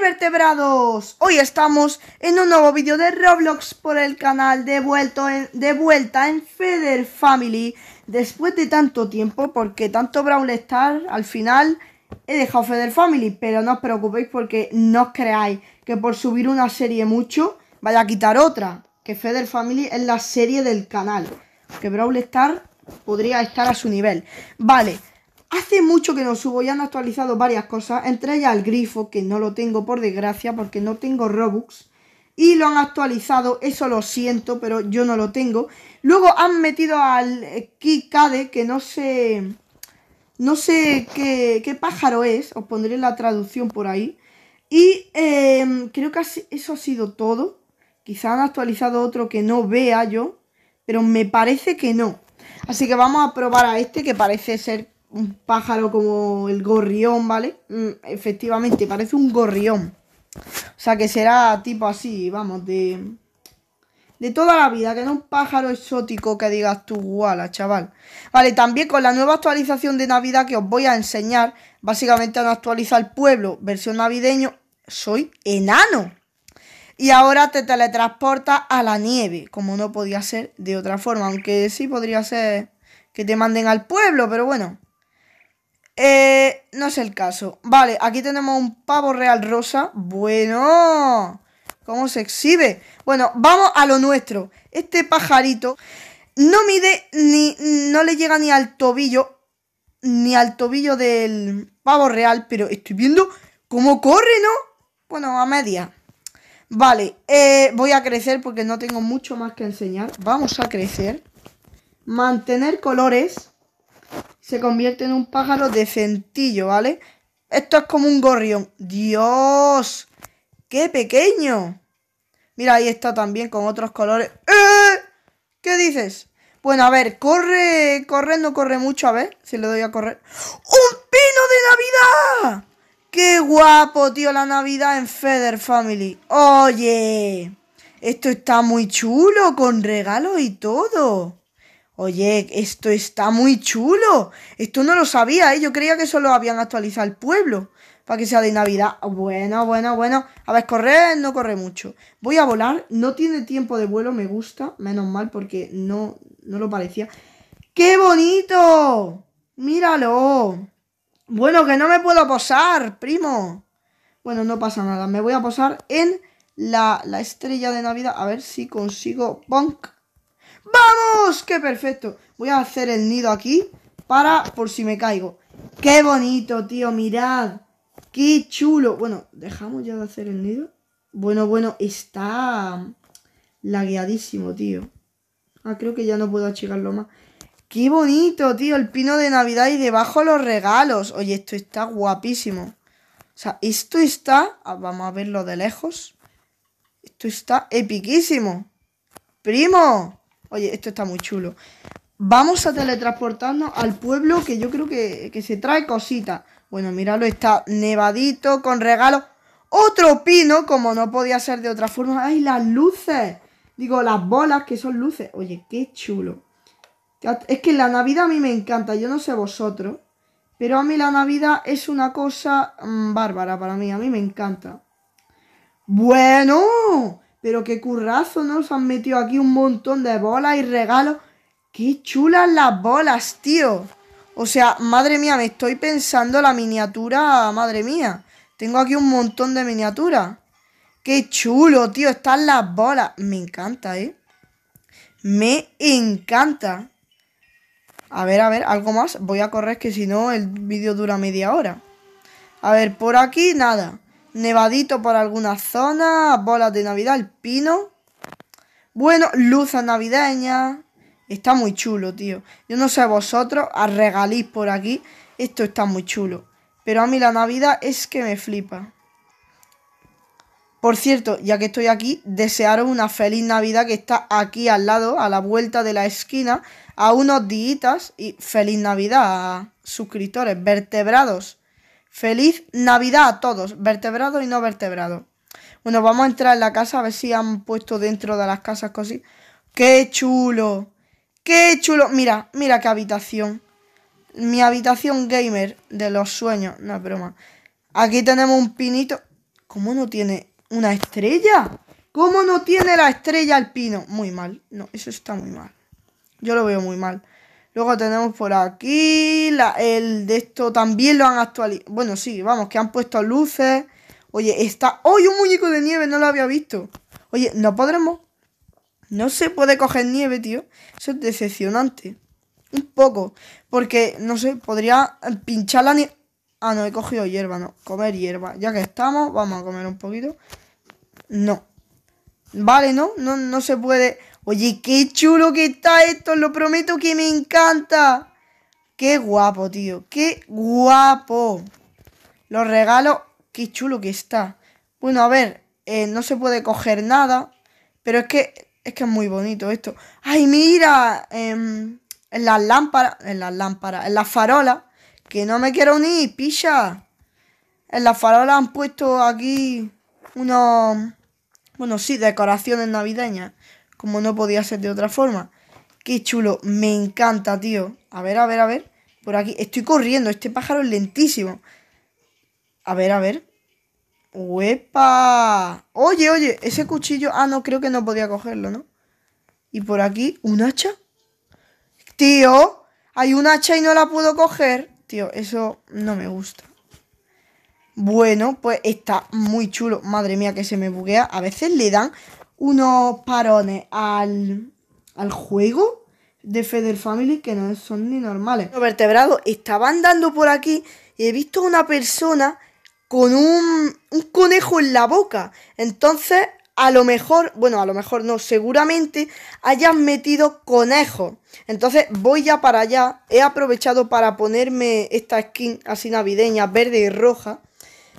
vertebrados! Hoy estamos en un nuevo vídeo de Roblox por el canal de, de vuelta en Feder Family Después de tanto tiempo, porque tanto Brawl Stars al final he dejado Feder Family, pero no os preocupéis porque no os creáis que por subir una serie mucho vaya a quitar otra. Que Feder Family es la serie del canal. Que Brawl Star podría estar a su nivel. Vale, hace mucho que no subo y han actualizado varias cosas. Entre ellas el grifo, que no lo tengo por desgracia porque no tengo Robux. Y lo han actualizado, eso lo siento, pero yo no lo tengo. Luego han metido al Kikade, que no sé no sé qué, pájaro es, os pondré la traducción por ahí. Y em, creo que eso ha sido todo. Quizá han actualizado otro que no vea yo, pero me parece que no. Así que vamos a probar a este que parece ser un pájaro como el gorrión, ¿vale? Mm, efectivamente, parece un gorrión. O sea que será tipo así, vamos, de de toda la vida, que no un pájaro exótico que digas tú, guala, chaval. Vale, también con la nueva actualización de Navidad que os voy a enseñar, básicamente no actualiza el pueblo, versión navideño, soy enano. Y ahora te teletransporta a la nieve, como no podía ser de otra forma, aunque sí podría ser que te manden al pueblo, pero bueno. Eh, no es el caso. Vale, aquí tenemos un pavo real rosa. Bueno. ¿Cómo se exhibe? Bueno, vamos a lo nuestro. Este pajarito no mide ni. no le llega ni al tobillo. Ni al tobillo del pavo real. Pero estoy viendo cómo corre, ¿no? Bueno, a media. Vale, eh, voy a crecer porque no tengo mucho más que enseñar. Vamos a crecer. Mantener colores. Se convierte en un pájaro de centillo, ¿vale? Esto es como un gorrión. ¡Dios! ¡Qué pequeño! Mira, ahí está también con otros colores. ¡Eh! ¿Qué dices? Bueno, a ver, corre, corre, no corre mucho, a ver si le doy a correr. ¡Un pino de Navidad! ¡Qué guapo, tío, la Navidad en Feather Family! ¡Oye! Esto está muy chulo, con regalo y todo. Oye, esto está muy chulo. Esto no lo sabía, ¿eh? Yo creía que solo habían actualizado el pueblo para que sea de Navidad. Bueno, bueno, bueno. A ver, correr no corre mucho. Voy a volar. No tiene tiempo de vuelo, me gusta. Menos mal porque no, no lo parecía. ¡Qué bonito! Míralo. Bueno, que no me puedo posar, primo. Bueno, no pasa nada. Me voy a posar en la, la estrella de Navidad. A ver si consigo... ¡Bonk! ¡Vamos! ¡Qué perfecto! Voy a hacer el nido aquí para por si me caigo. ¡Qué bonito, tío! Mirad. ¡Qué chulo! Bueno, dejamos ya de hacer el nido. Bueno, bueno, está lagueadísimo, tío. Ah, creo que ya no puedo achicarlo más. ¡Qué bonito, tío! El pino de Navidad y debajo los regalos. Oye, esto está guapísimo. O sea, esto está... Ah, vamos a verlo de lejos. Esto está epiquísimo. ¡Primo! Oye, esto está muy chulo. Vamos a teletransportarnos al pueblo que yo creo que, que se trae cositas. Bueno, míralo, está nevadito, con regalos. Otro pino, como no podía ser de otra forma. ¡Ay, las luces! Digo, las bolas, que son luces. Oye, qué chulo. Es que la Navidad a mí me encanta, yo no sé vosotros. Pero a mí la Navidad es una cosa mm, bárbara para mí, a mí me encanta. Bueno, pero qué currazo, ¿no? Se han metido aquí un montón de bolas y regalos. ¡Qué chulas las bolas, tío! O sea, madre mía, me estoy pensando la miniatura, madre mía. Tengo aquí un montón de miniaturas. ¡Qué chulo, tío! Están las bolas. Me encanta, ¿eh? Me encanta. A ver, a ver, algo más. Voy a correr que si no el vídeo dura media hora. A ver, por aquí nada. Nevadito por alguna zona bolas de Navidad, el pino. Bueno, luces navideñas. Está muy chulo, tío. Yo no sé vosotros, a regalís por aquí. Esto está muy chulo. Pero a mí la Navidad es que me flipa. Por cierto, ya que estoy aquí, desearos una feliz Navidad que está aquí al lado, a la vuelta de la esquina, a unos días. Y feliz Navidad a suscriptores, vertebrados. Feliz Navidad a todos, vertebrados y no vertebrados. Bueno, vamos a entrar en la casa a ver si han puesto dentro de las casas cosas. ¡Qué chulo! Qué chulo. Mira, mira qué habitación. Mi habitación gamer de los sueños. No es broma. Aquí tenemos un pinito. ¿Cómo no tiene una estrella? ¿Cómo no tiene la estrella el pino? Muy mal. No, eso está muy mal. Yo lo veo muy mal. Luego tenemos por aquí el de esto. También lo han actualizado. Bueno, sí, vamos, que han puesto luces. Oye, está... ¡Hoy un muñeco de nieve! No lo había visto. Oye, ¿no podremos no se puede coger nieve, tío. Eso es decepcionante. Un poco. Porque, no sé, podría pinchar la nieve. Ah, no, he cogido hierba, no. Comer hierba. Ya que estamos, vamos a comer un poquito. No. Vale, ¿no? No, se puede. Oye, qué chulo que está esto. Lo prometo que me encanta. Qué guapo, tío. Qué guapo. Los regalos. Qué chulo que está. Bueno, a ver. Eh, no se puede coger nada. Pero es que es que es muy bonito esto. ¡Ay, mira! Em, en, las lámparas, en las lámparas, en las farolas, que no me quiero unir, pilla. En las farolas han puesto aquí unos, bueno, sí, decoraciones navideñas, como no podía ser de otra forma. Qué chulo, me encanta, tío. A ver, a ver, a ver. Por aquí, estoy corriendo, este pájaro es lentísimo. A ver, a ver. ¡Uepa! Oye, oye, ese cuchillo. Ah, no, creo que no podía cogerlo, ¿no? Y por aquí, ¿un hacha? Tío, hay un hacha y no la puedo coger. Tío, eso no me gusta. Bueno, pues está muy chulo. Madre mía, que se me buguea. A veces le dan unos parones al, al juego de Feather Family que no son ni normales. Los vertebrados estaban dando por aquí y he visto una persona con un, conejo en la boca. Entonces, a lo mejor, bueno, a lo mejor no, seguramente hayas metido conejo. Entonces voy ya para allá. He aprovechado para ponerme esta skin así navideña, verde y roja.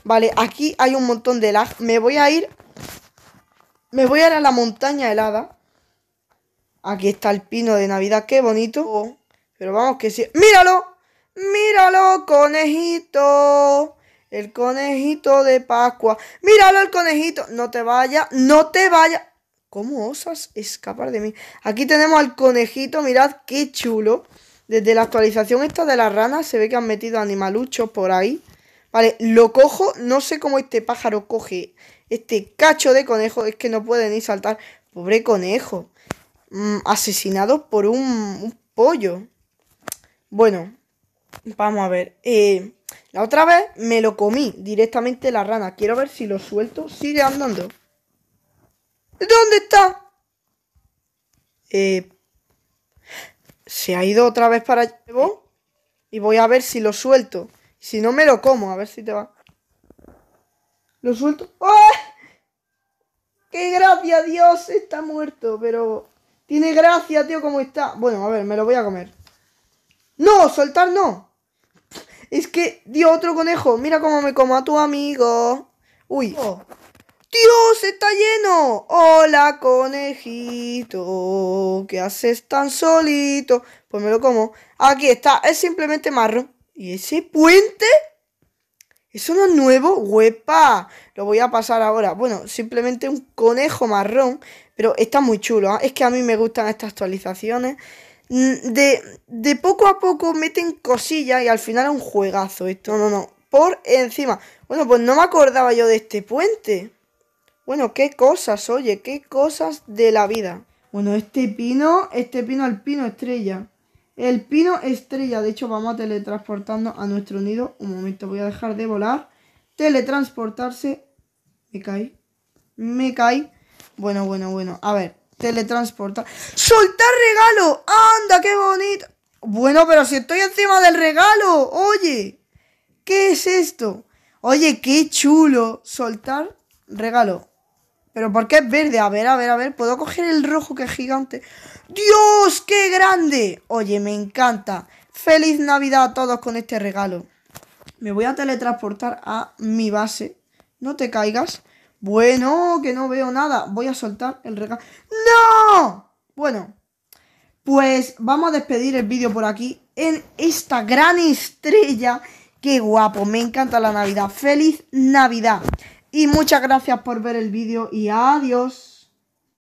Vale, aquí hay un montón de lag. Me voy a ir... Me voy a ir a la montaña helada. Aquí está el pino de Navidad, qué bonito. Oh. pero vamos que sí. ¡Míralo! ¡Míralo, conejito! El conejito de Pascua. Míralo el conejito. No te vaya, no te vaya. ¿Cómo osas escapar de mí? Aquí tenemos al conejito, mirad qué chulo. Desde la actualización esta de las ranas se ve que han metido animaluchos por ahí. Vale, lo cojo, no sé cómo este pájaro coge este cacho de conejo, es que no puede ni saltar. Pobre conejo. Mm, asesinado por un, un pollo. Bueno, vamos a ver. Eh, la otra vez me lo comí directamente la rana. Quiero ver si lo suelto. Sigue andando. ¿Dónde está? Eh, se ha ido otra vez para allá. Y voy a ver si lo suelto. Si no me lo como, a ver si te va. Lo suelto. ¡Oh! ¡Qué gracia, Dios! Está muerto, pero... Tiene gracia, tío, como está. Bueno, a ver, me lo voy a comer. ¡No! ¡Soltar no! Es que dio otro conejo. Mira cómo me como a tu amigo. Uy. Oh. ¡Dios, está lleno! Hola, conejito. ¿Qué haces tan solito? Pues me lo como. Aquí está. Es simplemente marrón. ¿Y ese puente? ¿Eso no es nuevo? ¡Huepa! Lo voy a pasar ahora. Bueno, simplemente un conejo marrón. Pero está muy chulo. ¿eh? Es que a mí me gustan estas actualizaciones de, de poco a poco meten cosillas y al final es un juegazo esto, no, no, por encima. Bueno, pues no me acordaba yo de este puente. Bueno, qué cosas, oye, qué cosas de la vida. Bueno, este pino, este pino, el pino estrella. El pino estrella, de hecho vamos a teletransportarnos a nuestro nido. Un momento, voy a dejar de volar. Teletransportarse. Me caí. Me caí. Bueno, bueno, bueno. A ver, teletransportar. ¡Soltar regalo! ¡Anda, qué bonito! Bueno, pero si estoy encima del regalo, oye, ¿qué es esto? Oye, qué chulo, soltar regalo. Pero ¿por qué es verde? A ver, a ver, a ver, ¿puedo coger el rojo que es gigante? ¡Dios, qué grande! Oye, me encanta. Feliz Navidad a todos con este regalo. Me voy a teletransportar a mi base. No te caigas. Bueno, que no veo nada. Voy a soltar el regalo. ¡No! Bueno, pues vamos a despedir el vídeo por aquí en esta gran estrella. ¡Qué guapo! Me encanta la Navidad. ¡Feliz Navidad! Y muchas gracias por ver el vídeo y adiós.